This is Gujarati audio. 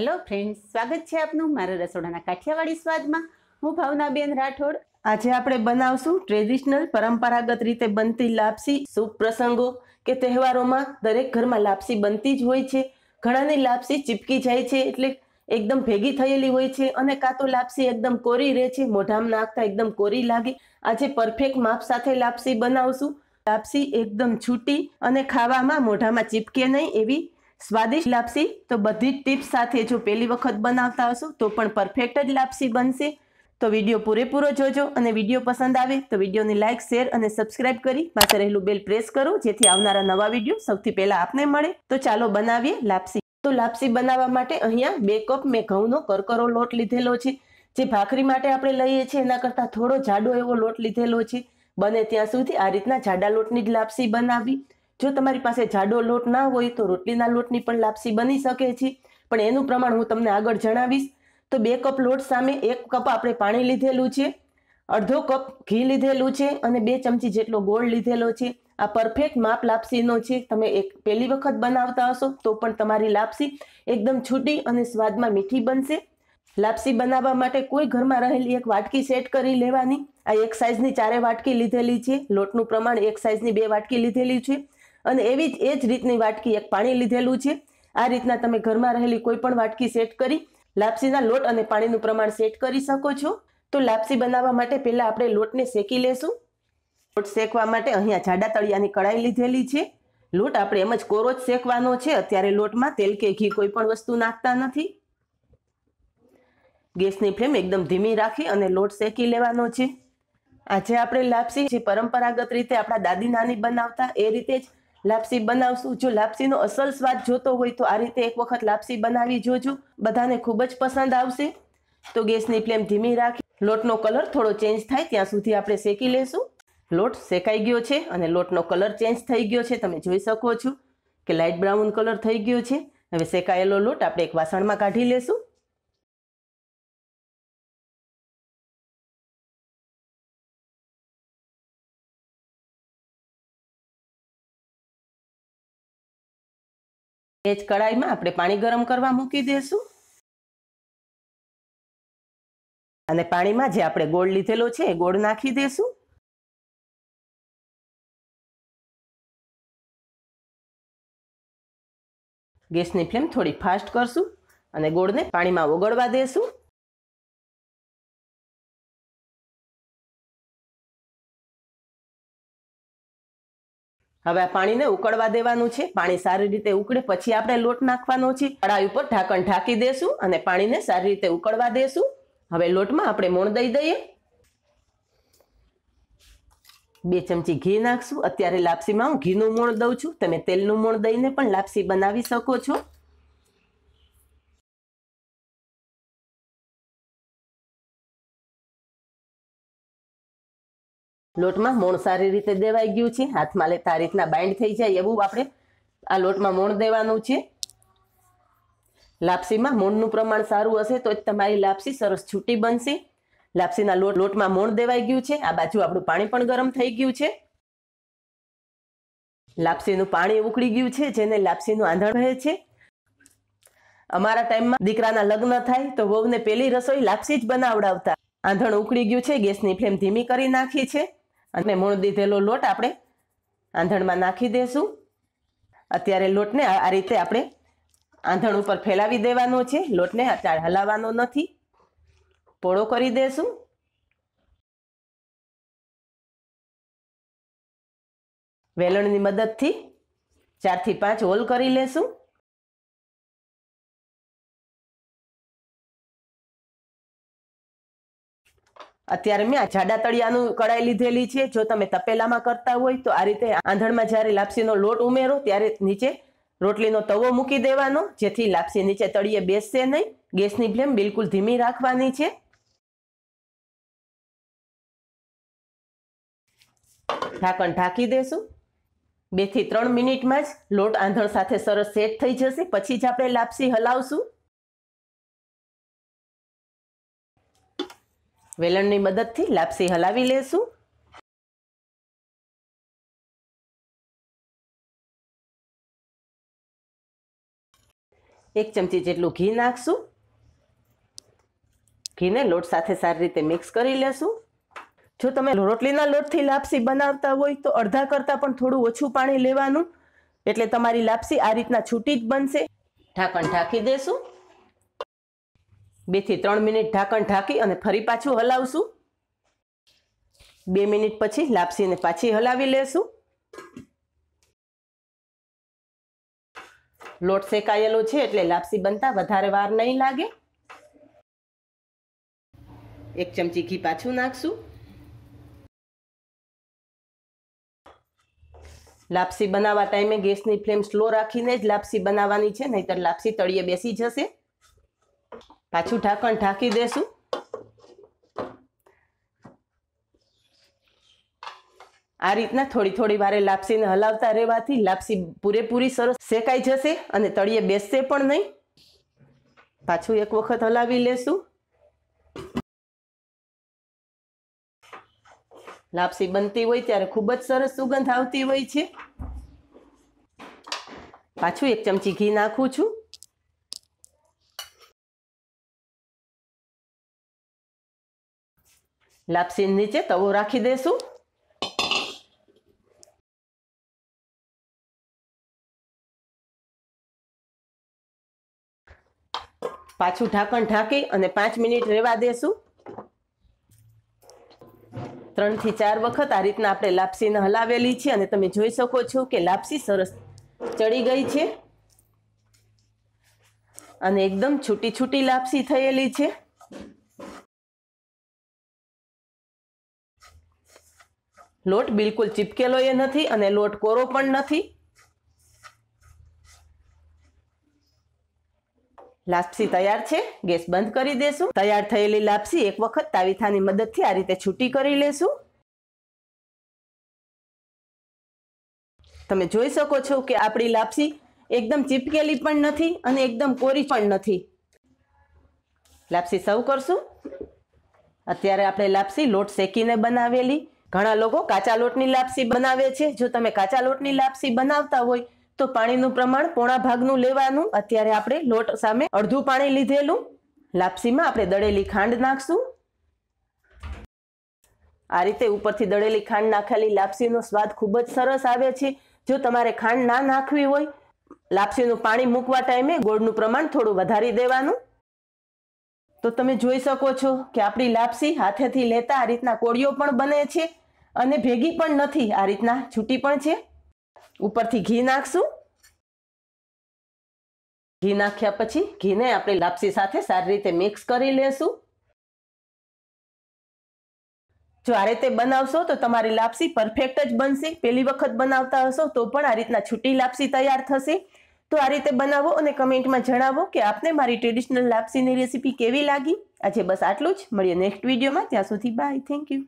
હેલો ફ્રેન્ડ સ્વાગત છે આપનું મારા રસોડાના કાઠિયાવાડી સ્વાદમાં હું ભાવનાબેન રાઠોડ આજે આપણે બનાવશું ટ્રેડિશનલ પરંપરાગત રીતે બનતી લાપસી શુભ પ્રસંગો કે તહેવારોમાં દરેક ઘરમાં લાપસી બનતી જ હોય છે ઘણાની લાપસી ચીપકી જાય છે એટલે એકદમ ભેગી થયેલી હોય છે અને કાં તો લાપસી એકદમ કોરી રહે છે મોઢામાં નાખતા એકદમ કોરી લાગે આજે પરફેક્ટ માપ સાથે લાપસી બનાવશું લાપસી એકદમ છૂટી અને ખાવામાં મોઢામાં ચીપકે નહીં એવી સ્વાદિષ્ટ લાપસી તો બધી જ ટીપ્સ સાથે જો પહેલી વખત બનાવતા હશો તો પણ પરફેક્ટ જ લાપસી બનશે તો વિડીયો પૂરેપૂરો જોજો અને વિડીયો પસંદ આવે તો વિડીયોને લાઇક શેર અને સબસ્ક્રાઇબ કરી પાસે રહેલું બેલ પ્રેસ કરો જેથી આવનારા નવા વિડીયો સૌથી પહેલાં આપને મળે તો ચાલો બનાવીએ લાપસી તો લાપસી બનાવવા માટે અહીંયા બે કપ મેં ઘઉંનો કરકરો લોટ લીધેલો છે જે ભાખરી માટે આપણે લઈએ છીએ એના કરતાં થોડો જાડો એવો લોટ લીધેલો છે બને ત્યાં સુધી આ રીતના જાડા લોટની જ લાપસી બનાવી જો તમારી પાસે જાડો લોટ ના હોય તો રોટલીના લોટની પણ લાપસી બની શકે છે પણ એનું પ્રમાણ હું તમને આગળ જણાવીશ તો બે કપ લોટ સામે એક કપ આપણે પાણી લીધેલું છે અડધો કપ ઘી લીધેલું છે અને બે ચમચી જેટલો ગોળ લીધેલો છે આ પરફેક્ટ માપ લાપસીનો છે તમે એક પહેલી વખત બનાવતા હશો તો પણ તમારી લાપસી એકદમ છૂટી અને સ્વાદમાં મીઠી બનશે લાપસી બનાવવા માટે કોઈ ઘરમાં રહેલી એક વાટકી સેટ કરી લેવાની આ એક સાઇઝની ચારે વાટકી લીધેલી છે લોટનું પ્રમાણ એક સાઇઝની બે વાટકી લીધેલી છે અને એવી જ એ જ રીતની વાટકી એક પાણી લીધેલું છે આ રીતના તમે ઘરમાં રહેલી કોઈ પણ વાટકી સેટ કરી લાપસીના લોટ અને પાણીનું પ્રમાણ સેટ કરી શકો છો તો લાપસી બનાવવા માટે પહેલાં આપણે લોટને શેકી લેશું લોટ શેકવા માટે અહીંયા જાડા તળિયાની કડાઈ લીધેલી છે લોટ આપણે એમ જ કોરો જ શેકવાનો છે અત્યારે લોટમાં તેલ કે ઘી કોઈ પણ વસ્તુ નાખતા નથી ગેસની ફ્લેમ એકદમ ધીમી રાખી અને લોટ શેકી લેવાનો છે આજે આપણે લાપસી જે પરંપરાગત રીતે આપણા દાદી નાની બનાવતા એ રીતે જ લાપસી બનાવશું જો લાપસીનો અસલ સ્વાદ જોતો હોય તો આ રીતે એક વખત લાપસી બનાવી જોજો બધાને ખૂબ જ પસંદ આવશે તો ગેસની ફ્લેમ ધીમી રાખી લોટનો કલર થોડો ચેન્જ થાય ત્યાં સુધી આપણે શેકી લેશું લોટ શેકાઈ ગયો છે અને લોટનો કલર ચેન્જ થઈ ગયો છે તમે જોઈ શકો છો કે લાઇટ બ્રાઉન કલર થઈ ગયો છે હવે શેકાયેલો લોટ આપણે એક વાસણમાં કાઢી લેશું એ કડાઈમાં આપણે પાણી ગરમ કરવા મૂકી દેશું અને પાણીમાં જે આપણે ગોળ લીધેલો છે એ ગોળ નાખી દેશું ગેસની ફ્લેમ થોડી ફાસ્ટ કરશું અને ગોળને પાણીમાં ઓગળવા દેશું હવે આ પાણીને ઉકળવા દેવાનું છે પાણી સારી રીતે ઉકળે પછી આપણે લોટ નાખવાનો છે કડાઈ ઉપર ઢાંકણ ઢાંકી દેશું અને પાણીને સારી રીતે ઉકળવા દેશું હવે લોટમાં આપણે મોણ દઈ દઈએ બે ચમચી ઘી નાખશું અત્યારે લાપસીમાં હું ઘીનું મોણ દઉં છું તમે તેલનું મૂળ દઈને પણ લાપસી બનાવી શકો છો લોટમાં મોણ સારી રીતે દેવાઈ ગયું છે હાથમાં લેતા આ રીતના બાઇન્ડ થઈ જાય એવું આપણે આ લોટમાં મોણ દેવાનું છે લાપસીમાં મોણનું પ્રમાણ સારું હશે તો જ તમારી લાપસી સરસ છૂટી બનશે લાપસીના લોટ લોટમાં મોણ દેવાઈ ગયું છે આ બાજુ આપણું પાણી પણ ગરમ થઈ ગયું છે લાપસીનું પાણી ઉકળી ગયું છે જેને લાપસીનું આંધણ રહે છે અમારા ટાઈમમાં દીકરાના લગ્ન થાય તો વહુને પેલી રસોઈ લાપસી જ બનાવડાવતા આંધણ ઉકળી ગયું છે ગેસની ફ્લેમ ધીમી કરી નાખી છે અને મૂળ દીધેલો લોટ આપણે આંધણમાં નાખી દઈશું અત્યારે લોટને આ રીતે આપણે આંધણ ઉપર ફેલાવી દેવાનો છે લોટને હલાવવાનો નથી પોળો કરી દેશું વેલણની મદદથી ચારથી પાંચ હોલ કરી લેશું અત્યારે મેં જાડા તળિયાનું કડાઈ લીધેલી છે જો તમે તપેલામાં કરતા હોય તો આ રીતે આંધણમાં જ્યારે લાપસીનો લોટ ઉમેરો ત્યારે નીચે રોટલીનો તવો મૂકી દેવાનો જેથી લાપસી નીચે તળીએ બેસશે નહીં ગેસની ફ્લેમ બિલકુલ ધીમી રાખવાની છે ઢાંકણ ઢાંકી દેશું બેથી ત્રણ મિનિટમાં જ લોટ આંધણ સાથે સરસ સેટ થઈ જશે પછી જ આપણે લાપસી હલાવશું વેલણની મદદથી લાપસી હલાવી લેશું એક ચમચી જેટલું ઘી નાખશું ઘીને લોટ સાથે સારી રીતે મિક્સ કરી લેશું જો તમે રોટલીના લોટથી લાપસી બનાવતા હોય તો અડધા કરતાં પણ થોડું ઓછું પાણી લેવાનું એટલે તમારી લાપસી આ રીતના છૂટી જ બનશે ઢાંકણ ઢાંકી દેશું બે થી ત્રણ મિનિટ ઢાંકણ ઢાંકી અને ફરી પાછું હલાવશું બે મિનિટ પછી લાપસીને પાછી હલાવી લેશું લોટ શેકાયેલો છે એટલે લાપસી બનતા વધારે વાર નહીં લાગે એક ચમચી ઘી પાછું નાખશું લાપસી બનાવવા ટાઈમે ગેસની ફ્લેમ સ્લો રાખીને જ લાપસી બનાવવાની છે નહીતર લાપસી તળીએ બેસી જશે પાછું ઢાંકણ ઢાંકી દેશું આ રીતના થોડી થોડી વારે લાપસીને હલાવતા રહેવાથી લાપસી પૂરેપૂરી સરસ શેકાઈ જશે અને તળિયે બેસશે પણ નહીં પાછું એક વખત હલાવી લેશું લાપસી બનતી હોય ત્યારે ખૂબ જ સરસ સુગંધ આવતી હોય છે પાછું એક ચમચી ઘી નાખું છું લાપસી નીચે તવો રાખી દેશું પાછું ઢાંકણ ઢાંકી અને પાંચ મિનિટ રહેવા દેશું ત્રણથી ચાર વખત આ રીતના આપણે લાપસીને હલાવેલી છે અને તમે જોઈ શકો છો કે લાપસી સરસ ચડી ગઈ છે અને એકદમ છૂટી છૂટી લાપસી થયેલી છે લોટ બિલકુલ ચીપકેલો એ નથી અને લોટ કોરો પણ નથી લાપસી તૈયાર છે ગેસ બંધ કરી દેશું તૈયાર થયેલી લાપસી એક વખત તાવીથાની મદદથી આ રીતે છૂટી કરી લેશું તમે જોઈ શકો છો કે આપણી લાપસી એકદમ ચીપકેલી પણ નથી અને એકદમ કોરી પણ નથી લાપસી સૌ કરશું અત્યારે આપણે લાપસી લોટ શેકીને બનાવેલી ઘણા લોકો કાચા લોટની લાપસી બનાવે છે જો તમે કાચા લોટની લાપસી બનાવતા હોય તો પાણીનું પ્રમાણ પોણા ભાગનું લેવાનું અત્યારે આપણે લોટ સામે અડધું પાણી લીધેલું લાપસીમાં આપણે દળેલી ખાંડ નાખશું આ રીતે ઉપરથી દળેલી ખાંડ નાખેલી લાપસીનો સ્વાદ ખૂબ જ સરસ આવે છે જો તમારે ખાંડ ના નાખવી હોય લાપસીનું પાણી મૂકવા ટાઈમે ગોળનું પ્રમાણ થોડું વધારી દેવાનું તો તમે જોઈ શકો છો કે આપણી લાપસી હાથેથી લેતા આ રીતના કોળીઓ પણ બને છે અને ભેગી પણ નથી આ રીતના છૂટી પણ છે ઉપરથી ઘી નાખશું ઘી નાખ્યા પછી ઘીને આપણે લાપસી સાથે સારી રીતે મિક્સ કરી લેશું જો આ રીતે બનાવશો તો તમારી લાપસી પરફેક્ટ જ બનશે પહેલી વખત બનાવતા હશો તો પણ આ રીતના છૂટી લાપસી તૈયાર થશે તો આ રીતે બનાવો અને કમેન્ટમાં જણાવો કે આપને મારી ટ્રેડિશનલ લાપસીની રેસીપી કેવી લાગી આજે બસ આટલું જ મળીએ નેક્સ્ટ વિડીયોમાં ત્યાં સુધી બાય થેન્ક યુ